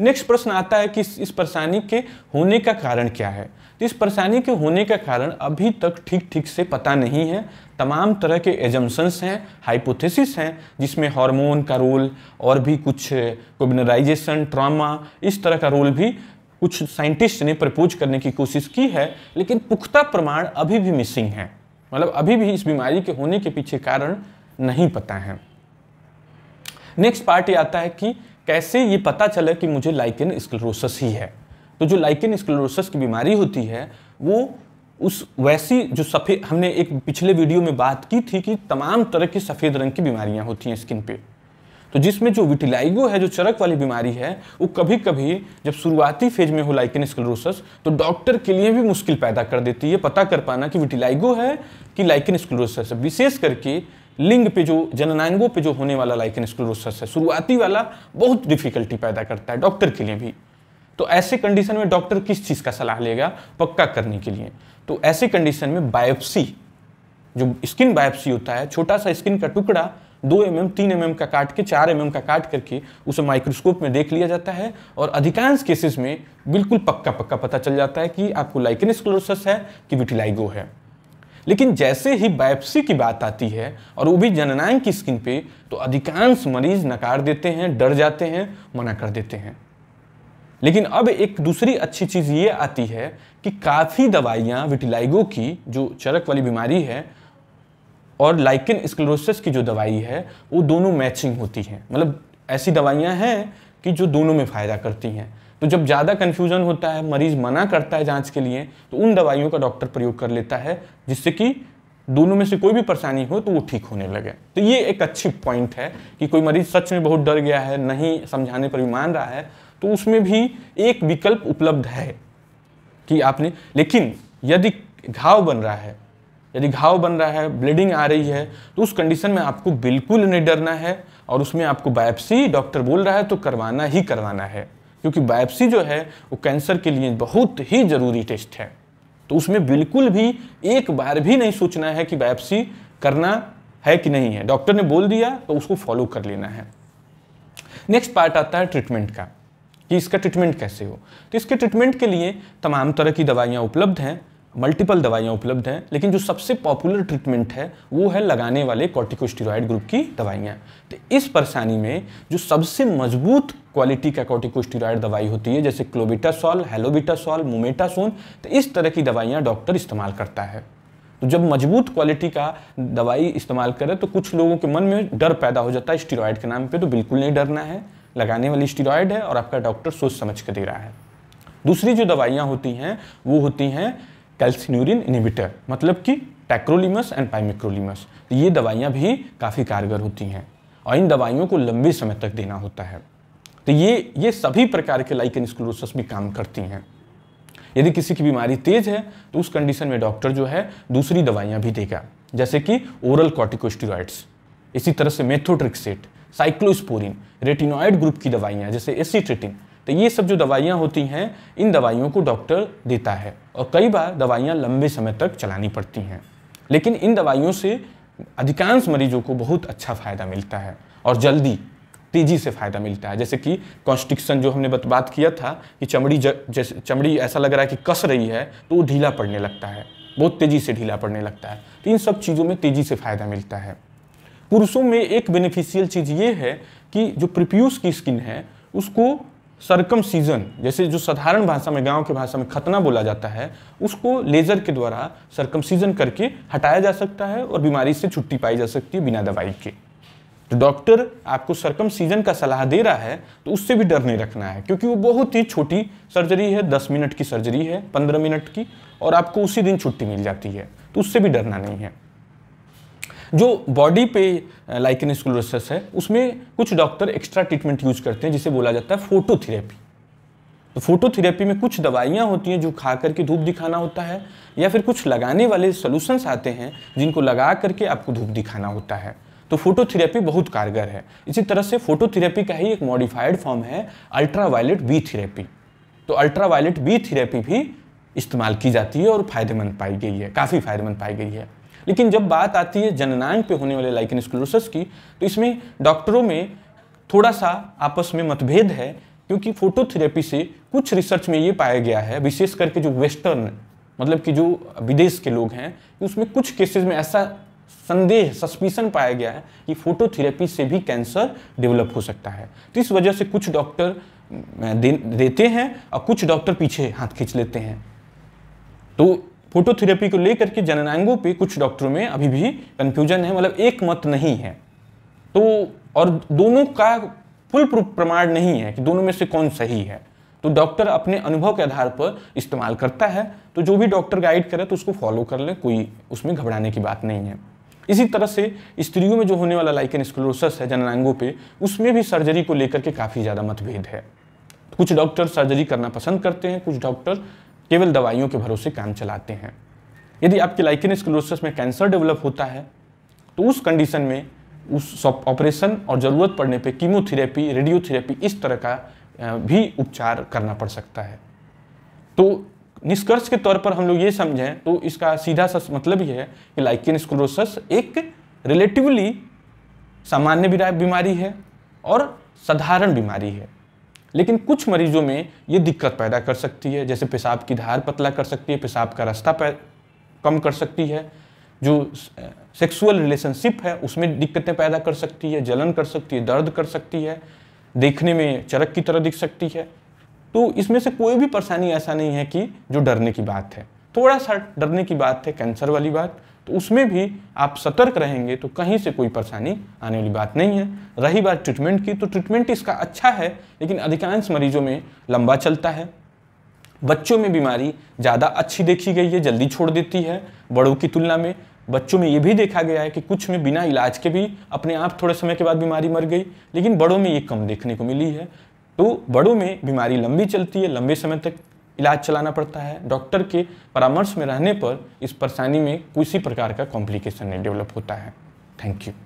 next प्रश्न आता है कि इस परेशानी के होने का कारण क्या है तो इस परेशानी के होने का कारण अभी तक ठीक ठीक से पता नहीं है तमाम तरह के एजम्सन्स हैं हाइपोथेसिस हैं जिसमें हार्मोन का रोल और भी कुछ कोबिनराइजेशन ट्रामा इस तरह का रोल भी कुछ साइंटिस्ट ने प्रपोज करने की कोशिश की है लेकिन पुख्ता प्रमाण अभी भी मिसिंग है मतलब अभी भी इस बीमारी के होने के पीछे कारण नहीं पता है नेक्स्ट पार्ट ये आता है कि कैसे ये पता चला कि मुझे लाइकिन स्क्लोरोसिस ही है तो जो लाइकिन स्क्लोरोसिस की बीमारी होती है वो उस वैसी जो सफ़ेद हमने एक पिछले वीडियो में बात की थी कि तमाम तरह की सफ़ेद रंग की बीमारियां होती हैं स्किन पे तो जिसमें जो विटिलाइगो है जो चरक वाली बीमारी है वो कभी कभी जब शुरुआती फेज में हो लाइकिन स्क्लोरोसिस तो डॉक्टर के लिए भी मुश्किल पैदा कर देती है पता कर पाना कि विटिलाइगो है कि लाइकिन स्क्लोरोसिस विशेष करके लिंग पे जो जननांगों पे जो होने वाला लाइकन स्क्लोरोसिस है शुरुआती वाला बहुत डिफिकल्टी पैदा करता है डॉक्टर के लिए भी तो ऐसे कंडीशन में डॉक्टर किस चीज़ का सलाह लेगा पक्का करने के लिए तो ऐसे कंडीशन में बायोप्सी जो स्किन बायोप्सी होता है छोटा सा स्किन का टुकड़ा दो एम mm, एम तीन एम mm एम का काट के चार एम mm एम का काट करके उसे माइक्रोस्कोप में देख लिया जाता है और अधिकांश केसेस में बिल्कुल पक्का पक्का पता चल जाता है कि आपको लाइकन स्क्लोरोसिस है कि विटिलाइगो है लेकिन जैसे ही बायोप्सी की बात आती है और वो भी जननांग की स्किन पे तो अधिकांश मरीज नकार देते हैं डर जाते हैं मना कर देते हैं लेकिन अब एक दूसरी अच्छी चीज़ ये आती है कि काफ़ी दवाइयाँ विटिलाइगो की जो चरक वाली बीमारी है और लाइकिन स्क्लोसिस की जो दवाई है वो दोनों मैचिंग होती हैं मतलब ऐसी दवाइयाँ हैं कि जो दोनों में फ़ायदा करती हैं तो जब ज़्यादा कन्फ्यूजन होता है मरीज मना करता है जाँच के लिए तो उन दवाइयों का डॉक्टर प्रयोग कर लेता है जिससे कि दोनों में से कोई भी परेशानी हो तो वो ठीक होने लगे तो ये एक अच्छी पॉइंट है कि कोई मरीज सच में बहुत डर गया है नहीं समझाने पर भी मान रहा है तो उसमें भी एक विकल्प उपलब्ध है कि आपने लेकिन यदि घाव बन रहा है यदि घाव बन रहा है ब्लीडिंग आ रही है तो उस कंडीशन में आपको बिल्कुल नहीं डरना है और उसमें आपको बायोप्सी डॉक्टर बोल रहा है तो करवाना ही करवाना है क्योंकि बायोप्सी जो है वो कैंसर के लिए बहुत ही ज़रूरी टेस्ट है तो उसमें बिल्कुल भी एक बार भी नहीं सोचना है कि बायोप्सी करना है कि नहीं है डॉक्टर ने बोल दिया तो उसको फॉलो कर लेना है नेक्स्ट पार्ट आता है ट्रीटमेंट का कि इसका ट्रीटमेंट कैसे हो तो इसके ट्रीटमेंट के लिए तमाम तरह की दवाइयाँ उपलब्ध हैं मल्टीपल दवाइयाँ उपलब्ध हैं लेकिन जो सबसे पॉपुलर ट्रीटमेंट है वो है लगाने वाले कॉर्टिकोस्टीरॉयड ग्रुप की दवाइयाँ तो इस परेशानी में जो सबसे मजबूत क्वालिटी का कॉर्टिकोस्टेरॉयड दवाई होती है जैसे क्लोबिटासॉल हेलोबिटासॉल मोमेटासोन तो इस तरह की दवाइयाँ डॉक्टर इस्तेमाल करता है तो जब मजबूत क्वालिटी का दवाई इस्तेमाल करें तो कुछ लोगों के मन में डर पैदा हो जाता है स्टीरॉयड के नाम पर तो बिल्कुल नहीं डरना है लगाने वाली स्टीरॉयड है और आपका डॉक्टर सोच समझ कर दे रहा है दूसरी जो दवाइयाँ होती हैं वो होती हैं कैल्सिन्यूरिन इनिबिटर मतलब कि टैक्रोलिमस एंड पाइमिक्रोलिमस तो ये दवाइयाँ भी काफ़ी कारगर होती हैं और इन दवाइयों को लंबे समय तक देना होता है तो ये ये सभी प्रकार के लाइकन स्क्लोरोसिस भी काम करती हैं यदि किसी की बीमारी तेज है तो उस कंडीशन में डॉक्टर जो है दूसरी दवाइयाँ भी देगा जैसे कि ओरल कॉर्टिकोस्टीरॉइड्स इसी तरह से मेथोट्रिक्सेट साइक्लोस्पोरिन रेटिनॉइड ग्रुप की दवाइयाँ जैसे एसीट्रेटिन तो ये सब जो दवाइयाँ होती हैं इन दवाइयों को डॉक्टर देता है और कई बार दवाइयाँ लंबे समय तक चलानी पड़ती हैं लेकिन इन दवाइयों से अधिकांश मरीजों को बहुत अच्छा फ़ायदा मिलता है और जल्दी तेज़ी से फ़ायदा मिलता है जैसे कि कॉन्स्टिक्सन जो हमने बात किया था कि चमड़ी जैसे चमड़ी ऐसा लग रहा है कि कस रही है तो वो ढीला पड़ने लगता है बहुत तेज़ी से ढीला पड़ने लगता है तो इन सब चीज़ों में तेज़ी से फ़ायदा मिलता है पुरुषों में एक बेनिफिशियल चीज़ ये है कि जो प्रिप्यूस की स्किन है उसको सरकम सीजन जैसे जो साधारण भाषा में गांव के भाषा में खतना बोला जाता है उसको लेजर के द्वारा सरकम सीजन करके हटाया जा सकता है और बीमारी से छुट्टी पाई जा सकती है बिना दवाई के तो डॉक्टर आपको सरकम सीजन का सलाह दे रहा है तो उससे भी डर नहीं रखना है क्योंकि वो बहुत ही छोटी सर्जरी है दस मिनट की सर्जरी है पंद्रह मिनट की और आपको उसी दिन छुट्टी मिल जाती है तो उससे भी डरना नहीं है जो बॉडी पे लाइकन uh, स्क्लोरसिस है उसमें कुछ डॉक्टर एक्स्ट्रा ट्रीटमेंट यूज करते हैं जिसे बोला जाता है फोटोथेरेपी तो फोटोथेरेपी में कुछ दवाइयाँ होती हैं जो खा करके धूप दिखाना होता है या फिर कुछ लगाने वाले सोलूशंस आते हैं जिनको लगा करके आपको धूप दिखाना होता है तो फोटोथेरेपी बहुत कारगर है इसी तरह से फोटोथेरेपी का ही एक मॉडिफाइड फॉर्म है अल्ट्रावायलेट बी थेरेपी तो अल्ट्रावायलेट बी थेरेपी भी इस्तेमाल की जाती है और फायदेमंद पाई गई है काफ़ी फायदेमंद पाई गई है लेकिन जब बात आती है जननांग पे होने वाले लाइकन स्क्लोसिस की तो इसमें डॉक्टरों में थोड़ा सा आपस में मतभेद है क्योंकि फोटोथेरेपी से कुछ रिसर्च में ये पाया गया है विशेष करके जो वेस्टर्न मतलब कि जो विदेश के लोग हैं उसमें कुछ केसेस में ऐसा संदेह सस्पिशन पाया गया है कि फोटोथेरेपी से भी कैंसर डेवलप हो सकता है तो इस वजह से कुछ डॉक्टर दे, देते हैं और कुछ डॉक्टर पीछे हाथ खींच लेते हैं तो फोटोथेरेपी को लेकर के जननांगों पे कुछ डॉक्टरों में अभी भी कंफ्यूजन है मतलब एक मत नहीं है तो और दोनों का फुल प्रूफ प्रमाण नहीं है कि दोनों में से कौन सही है तो डॉक्टर अपने अनुभव के आधार पर इस्तेमाल करता है तो जो भी डॉक्टर गाइड करे तो उसको फॉलो कर ले कोई उसमें घबराने की बात नहीं है इसी तरह से स्त्रियों में जो होने वाला लाइकन स्क्लोरोसिस है जननांगों पे उसमें भी सर्जरी को लेकर के काफ़ी ज़्यादा मतभेद है कुछ डॉक्टर सर्जरी करना पसंद करते हैं कुछ डॉक्टर केवल दवाइयों के भरोसे काम चलाते हैं यदि आपके लाइकिन स्क्लोसिस में कैंसर डेवलप होता है तो उस कंडीशन में उस ऑपरेशन और ज़रूरत पड़ने पे कीमोथेरेपी रेडियोथेरेपी इस तरह का भी उपचार करना पड़ सकता है तो निष्कर्ष के तौर पर हम लोग ये समझें तो इसका सीधा सा मतलब ये है कि लाइकिन स्क्लोसिस एक रिलेटिवली सामान्य बीमारी है और साधारण बीमारी है लेकिन कुछ मरीजों में ये दिक्कत पैदा कर सकती है जैसे पेशाब की धार पतला कर सकती है पेशाब का रास्ता कम कर सकती है जो सेक्सुअल रिलेशनशिप है उसमें दिक्कतें पैदा कर सकती है जलन कर सकती है दर्द कर सकती है देखने में चरक की तरह दिख सकती है तो इसमें से कोई भी परेशानी ऐसा नहीं है कि जो डरने की बात है थोड़ा सा डरने की बात है कैंसर वाली बात तो उसमें भी आप सतर्क रहेंगे तो कहीं से कोई परेशानी आने वाली बात नहीं है रही बात ट्रीटमेंट की तो ट्रीटमेंट इसका अच्छा है लेकिन अधिकांश मरीजों में लंबा चलता है बच्चों में बीमारी ज़्यादा अच्छी देखी गई है जल्दी छोड़ देती है बड़ों की तुलना में बच्चों में ये भी देखा गया है कि कुछ में बिना इलाज के भी अपने आप थोड़े समय के बाद बीमारी मर गई लेकिन बड़ों में ये कम देखने को मिली है तो बड़ों में बीमारी लंबी चलती है लंबे समय तक इलाज चलाना पड़ता है डॉक्टर के परामर्श में रहने पर इस परेशानी में किसी प्रकार का कॉम्प्लिकेशन नहीं डेवलप होता है थैंक यू